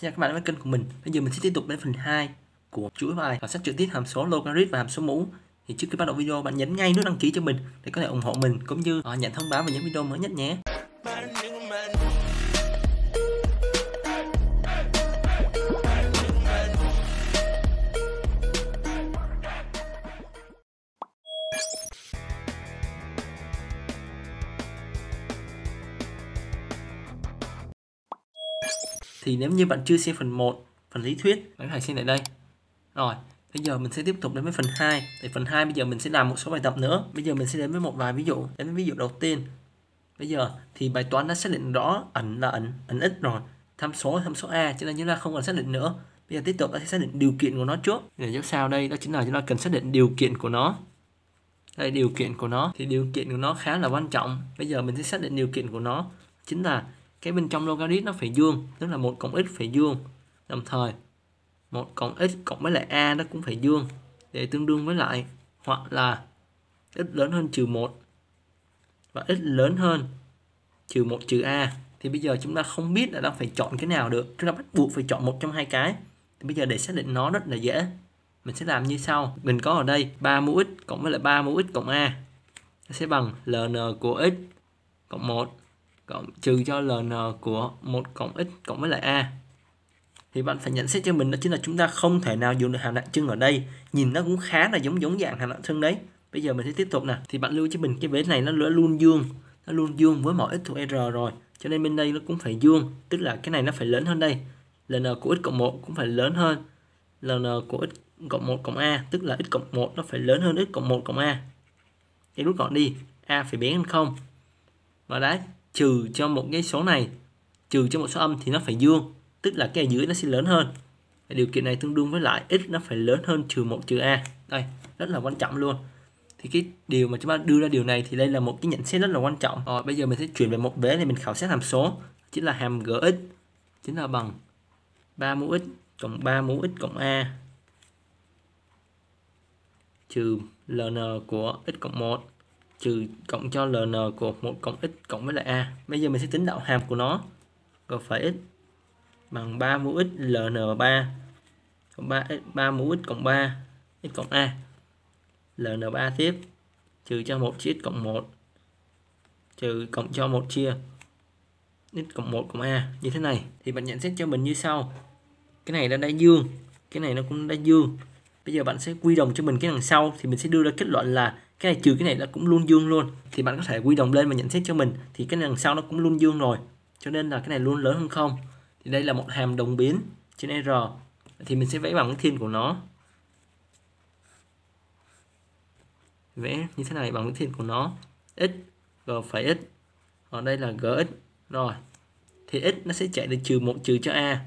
Xin chào các bạn đến với kênh của mình. Bây giờ mình sẽ tiếp tục đến phần 2 của chuỗi bài và sát trực tiếp hàm số logarit và hàm số mũ. Thì trước khi bắt đầu video, bạn nhấn ngay nút đăng ký cho mình để có thể ủng hộ mình cũng như ờ, nhận thông báo về những video mới nhất nhé. thì nếu như bạn chưa xem phần 1 phần lý thuyết bạn hãy xem lại đây rồi bây giờ mình sẽ tiếp tục đến với phần 2 thì phần 2 bây giờ mình sẽ làm một số bài tập nữa bây giờ mình sẽ đến với một vài ví dụ đến với ví dụ đầu tiên bây giờ thì bài toán đã xác định rõ ẩn là ẩn ẩn ít rồi tham số tham số a cho nên chúng ta không cần xác định nữa bây giờ tiếp tục ta sẽ xác định điều kiện của nó trước để giúp sao đây đó chính là chúng ta cần xác định điều kiện của nó đây điều kiện của nó thì điều kiện của nó khá là quan trọng bây giờ mình sẽ xác định điều kiện của nó chính là cái bên trong logarit nó phải dương tức là một cộng x phải dương đồng thời một cộng x cộng với lại a nó cũng phải dương để tương đương với lại hoặc là x lớn hơn trừ 1 và x lớn hơn trừ 1 trừ a thì bây giờ chúng ta không biết là đang phải chọn cái nào được chúng ta bắt buộc phải chọn một trong hai cái thì bây giờ để xác định nó rất là dễ mình sẽ làm như sau mình có ở đây 3 mũ x cộng với lại 3 mũ x cộng a nó sẽ bằng ln của x cộng 1 cộng trừ cho ln của một cộng x cộng với lại a thì bạn phải nhận xét cho mình đó chính là chúng ta không thể nào dùng được hàm đặc trưng ở đây nhìn nó cũng khá là giống giống dạng hàm đặc trưng đấy bây giờ mình sẽ tiếp tục nè thì bạn lưu cho mình cái vế này nó luôn dương nó luôn dương với mọi x thuộc r rồi cho nên bên đây nó cũng phải dương tức là cái này nó phải lớn hơn đây ln của x cộng 1 cũng phải lớn hơn ln của x cộng 1 cộng a tức là x cộng 1 nó phải lớn hơn x cộng 1 cộng a thì rút gọn đi a phải bé hơn không và đấy trừ cho một cái số này trừ cho một số âm thì nó phải dương tức là cái ở dưới nó sẽ lớn hơn điều kiện này tương đương với lại x nó phải lớn hơn trừ một trừ a đây rất là quan trọng luôn thì cái điều mà chúng ta đưa ra điều này thì đây là một cái nhận xét rất là quan trọng rồi bây giờ mình sẽ chuyển về một vế này mình khảo sát hàm số chính là hàm gx chính là bằng 3 mũ x cộng 3 mũ x cộng a trừ ln của x cộng 1 trừ cộng cho ln của một cộng x cộng với lại a bây giờ mình sẽ tính đạo hàm của nó g phải x bằng 3 mũ x ln 3 cộng 3 x 3 mũ x cộng 3 x cộng a ln 3 tiếp trừ cho 1 chia x cộng 1 trừ cộng cho 1 chia x cộng 1 cộng a như thế này thì bạn nhận xét cho mình như sau cái này đã đã dương cái này nó cũng đã dương bây giờ bạn sẽ quy đồng cho mình cái đằng sau thì mình sẽ đưa ra kết luận là cái này trừ cái này là cũng luôn dương luôn thì bạn có thể quy đồng lên và nhận xét cho mình thì cái đằng sau nó cũng luôn dương rồi cho nên là cái này luôn lớn hơn không thì đây là một hàm đồng biến trên r thì mình sẽ vẽ bằng cái thiên của nó vẽ như thế này bằng cái thiên của nó x g phải x còn đây là gx rồi thì x nó sẽ chạy được trừ một trừ cho a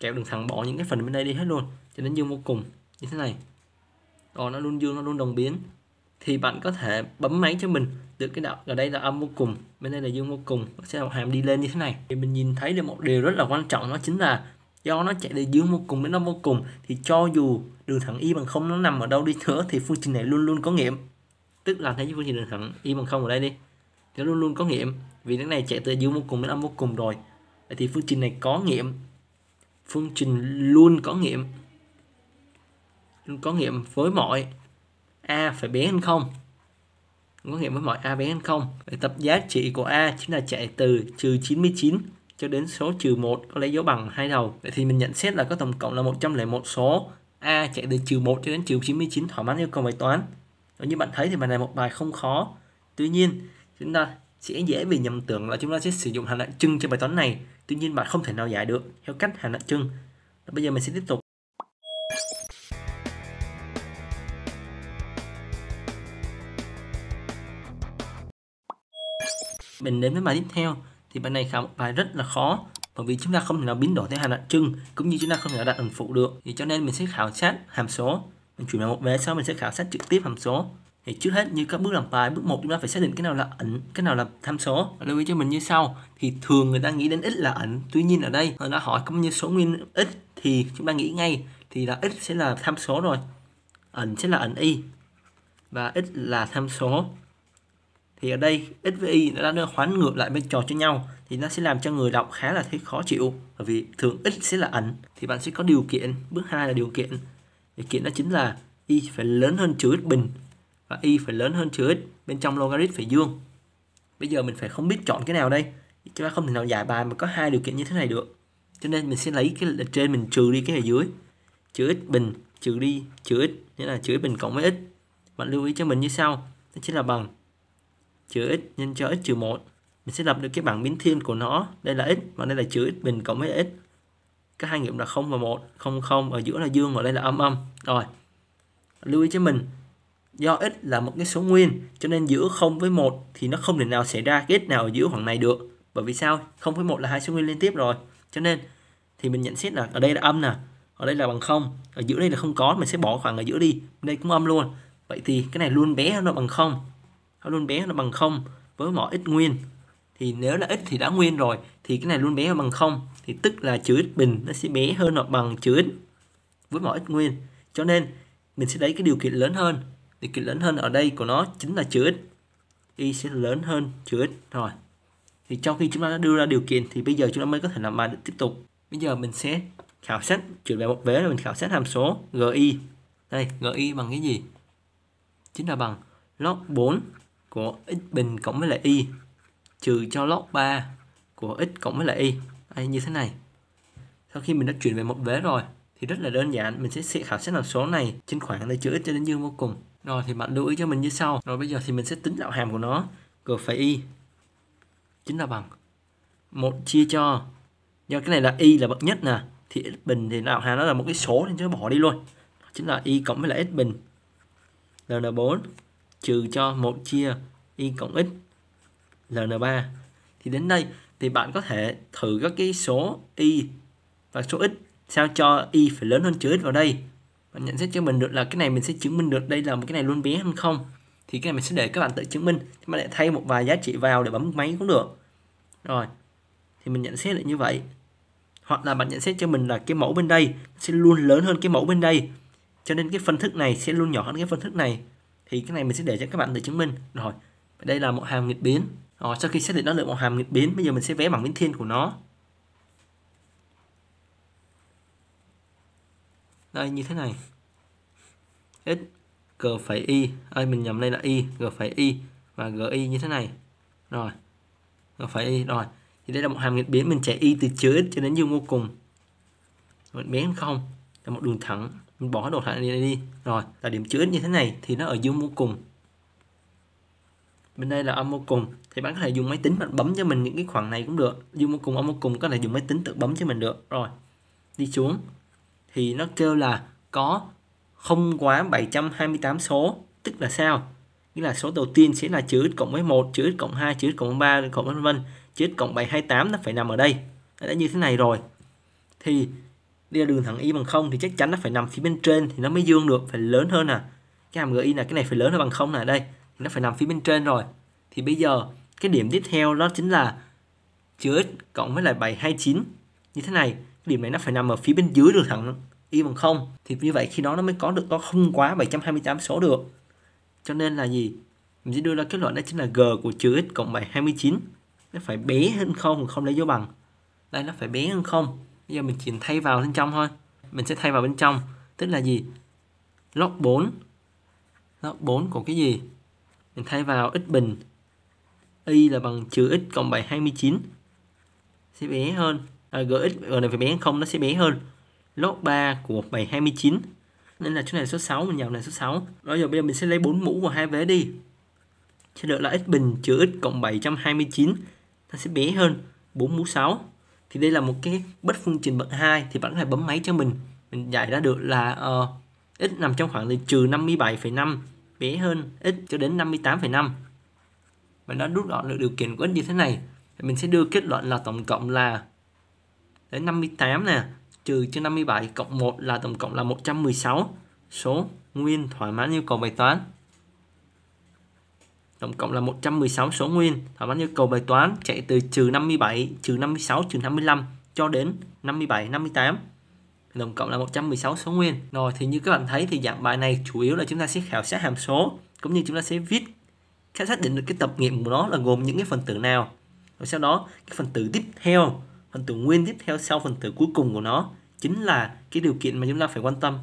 kéo đường thẳng bỏ những cái phần bên đây đi hết luôn cho đến dương vô cùng như thế này rồi nó luôn dương nó luôn đồng biến thì bạn có thể bấm máy cho mình được cái đạo ở đây là âm vô cùng bên đây là dương vô cùng nó sẽ một hàm đi lên như thế này thì mình nhìn thấy được một điều rất là quan trọng đó chính là do nó chạy từ dương vô cùng đến âm vô cùng thì cho dù đường thẳng y bằng không nó nằm ở đâu đi nữa thì phương trình này luôn luôn có nghiệm tức là thấy phương trình đường thẳng y bằng không ở đây đi nó luôn luôn có nghiệm vì cái này chạy từ dương vô cùng đến âm vô cùng rồi Vậy thì phương trình này có nghiệm phương trình luôn có nghiệm luôn có nghiệm với mọi A phải bé hơn không có nghiệm với mọi A bé hơn không Vậy tập giá trị của A chính là chạy từ trừ 99 cho đến số trừ 1 có lấy dấu bằng hai đầu Vậy thì mình nhận xét là có tổng cộng là 101 số A chạy từ trừ 1 cho đến trừ 99 thỏa mãn yêu cầu bài toán và như bạn thấy thì bài này một bài không khó Tuy nhiên chúng ta sẽ dễ bị nhầm tưởng là chúng ta sẽ sử dụng hàm lượng trưng cho bài toán này Tuy nhiên bạn không thể nào giải được theo cách hàm lượng trưng Bây giờ mình sẽ tiếp tục mình đến với bài tiếp theo thì bài này khá một bài rất là khó bởi vì chúng ta không thể nào biến đổi thế hàm đặc trưng cũng như chúng ta không thể nào đặt ẩn phụ được thì cho nên mình sẽ khảo sát hàm số mình chuyển vào một vé sau mình sẽ khảo sát trực tiếp hàm số thì trước hết như các bước làm bài bước một chúng ta phải xác định cái nào là ẩn cái nào là tham số lưu ý cho mình như sau thì thường người ta nghĩ đến ít là ẩn tuy nhiên ở đây người ta hỏi cũng như số nguyên ít thì chúng ta nghĩ ngay thì là ít sẽ là tham số rồi ẩn sẽ là ẩn y và ít là tham số thì ở đây x với y nó đã hoán ngược lại bên trò cho nhau thì nó sẽ làm cho người đọc khá là thấy khó chịu bởi vì thường x sẽ là ẩn thì bạn sẽ có điều kiện bước hai là điều kiện điều kiện đó chính là y phải lớn hơn trừ x bình và y phải lớn hơn trừ x bên trong logarit phải dương bây giờ mình phải không biết chọn cái nào đây chúng ta không thể nào giải bài mà có hai điều kiện như thế này được cho nên mình sẽ lấy cái ở trên mình trừ đi cái ở dưới trừ x bình trừ đi trừ x nghĩa là trừ x bình cộng với x bạn lưu ý cho mình như sau đó chính là bằng chữ x nhân cho x trừ 1 mình sẽ lập được cái bảng biến thiên của nó đây là x và đây là chữ x bình cộng với x các hai nghiệm là 0 và 1 0 0 ở giữa là dương ở đây là âm âm rồi lưu ý cho mình do x là một cái số nguyên cho nên giữa 0 với 1 thì nó không thể nào xảy ra cái x nào ở giữa khoảng này được bởi vì sao 0 với 1 là hai số nguyên liên tiếp rồi cho nên thì mình nhận xét là ở đây là âm nè ở đây là bằng 0 ở giữa đây là không có mình sẽ bỏ khoảng ở giữa đi đây cũng âm luôn vậy thì cái này luôn bé hơn nó bằng 0 nó luôn bé nó bằng không với mọi x nguyên thì nếu là x thì đã nguyên rồi thì cái này luôn bé bằng không thì tức là chữ x bình nó sẽ bé hơn hoặc bằng chữ x với mọi x nguyên cho nên mình sẽ lấy cái điều kiện lớn hơn điều kiện lớn hơn ở đây của nó chính là chữ x y sẽ lớn hơn chữ x rồi thì trong khi chúng ta đã đưa ra điều kiện thì bây giờ chúng ta mới có thể làm bài để tiếp tục bây giờ mình sẽ khảo sát chuyển về một vế là mình khảo sát hàm số gi đây gi bằng cái gì chính là bằng log 4 của x bình cộng với lại y trừ cho log 3 của x cộng với lại y đây, như thế này sau khi mình đã chuyển về một vế rồi thì rất là đơn giản mình sẽ khảo sát hàm số này trên khoảng từ chữ x cho đến dương vô cùng rồi thì bạn lưu ý cho mình như sau rồi bây giờ thì mình sẽ tính đạo hàm của nó g phải y chính là bằng một chia cho do cái này là y là bậc nhất nè thì x bình thì đạo hàm nó là một cái số nên chứ bỏ đi luôn chính là y cộng với lại x bình là n4 trừ cho 1 chia y cộng x ln3 thì đến đây thì bạn có thể thử các cái số y và số x sao cho y phải lớn hơn chữ x vào đây bạn nhận xét cho mình được là cái này mình sẽ chứng minh được đây là một cái này luôn bé hơn không thì cái này mình sẽ để các bạn tự chứng minh các bạn lại thay một vài giá trị vào để bấm máy cũng được rồi thì mình nhận xét lại như vậy hoặc là bạn nhận xét cho mình là cái mẫu bên đây sẽ luôn lớn hơn cái mẫu bên đây cho nên cái phân thức này sẽ luôn nhỏ hơn cái phân thức này thì cái này mình sẽ để cho các bạn tự chứng minh rồi đây là một hàm nghịch biến rồi sau khi xác định nó là một hàm nghịch biến bây giờ mình sẽ vẽ bảng biến thiên của nó đây như thế này x g phải y ơi mình nhầm đây là y g phải y và g y như thế này rồi g phải y rồi thì đây là một hàm nghịch biến mình chạy y từ chữ x cho đến dương vô cùng mình biến không là một đường thẳng mình bỏ đồ thẳng này đi rồi là điểm chữ x như thế này thì nó ở dương vô cùng bên đây là âm vô cùng thì bạn có thể dùng máy tính bạn bấm cho mình những cái khoảng này cũng được dương vô cùng âm vô cùng có thể dùng máy tính tự bấm cho mình được rồi đi xuống thì nó kêu là có không quá 728 số tức là sao nghĩa là số đầu tiên sẽ là chữ x cộng với 1 chữ x cộng 2 chữ x cộng 3 cộng vân vân chữ x cộng 728 nó phải nằm ở đây nó đã như thế này rồi thì đi ra đường thẳng y bằng không thì chắc chắn nó phải nằm phía bên trên thì nó mới dương được phải lớn hơn nè à. cái hàm gi là cái này phải lớn hơn bằng không nè đây nó phải nằm phía bên trên rồi thì bây giờ cái điểm tiếp theo đó chính là chữ x cộng với lại 729 như thế này điểm này nó phải nằm ở phía bên dưới đường thẳng y bằng không thì như vậy khi đó nó mới có được có không quá 728 số được cho nên là gì mình sẽ đưa ra kết luận đó chính là g của chữ x cộng 729 nó phải bé hơn không không lấy dấu bằng đây nó phải bé hơn không giờ mình chỉ thay vào bên trong thôi mình sẽ thay vào bên trong tức là gì log 4 log 4 của cái gì mình thay vào x bình y là bằng trừ x cộng 7 29 sẽ bé hơn à, gx ở này phải bé không nó sẽ bé hơn log 3 của 7 29 nên là chỗ này là số 6 mình nhầm này số 6 đó giờ bây giờ mình sẽ lấy 4 mũ của hai vế đi sẽ được là x bình trừ x cộng 729 nó sẽ bé hơn 4 mũ 6 thì đây là một cái bất phương trình bậc 2 thì bạn có thể bấm máy cho mình mình giải ra được là uh, ờ, x nằm trong khoảng từ trừ 57,5 bé hơn x cho đến 58,5 mình đã rút gọn được điều kiện của x như thế này thì mình sẽ đưa kết luận là tổng cộng là đến 58 nè trừ cho 57 cộng 1 là tổng cộng là 116 số nguyên thỏa mãn yêu cầu bài toán tổng cộng là 116 số nguyên thỏa mãn yêu cầu bài toán chạy từ trừ 57, trừ 56, trừ 55 cho đến 57, 58 tổng cộng là 116 số nguyên. Rồi thì như các bạn thấy thì dạng bài này chủ yếu là chúng ta sẽ khảo sát hàm số cũng như chúng ta sẽ viết sẽ xác định được cái tập nghiệm của nó là gồm những cái phần tử nào. Rồi sau đó cái phần tử tiếp theo, phần tử nguyên tiếp theo sau phần tử cuối cùng của nó chính là cái điều kiện mà chúng ta phải quan tâm.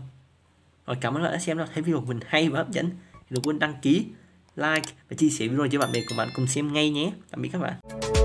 Rồi cảm ơn các bạn đã xem, thấy video của mình hay và hấp dẫn. Đừng quên đăng ký like và chia sẻ video cho bạn bè của bạn cùng xem ngay nhé tạm biệt các bạn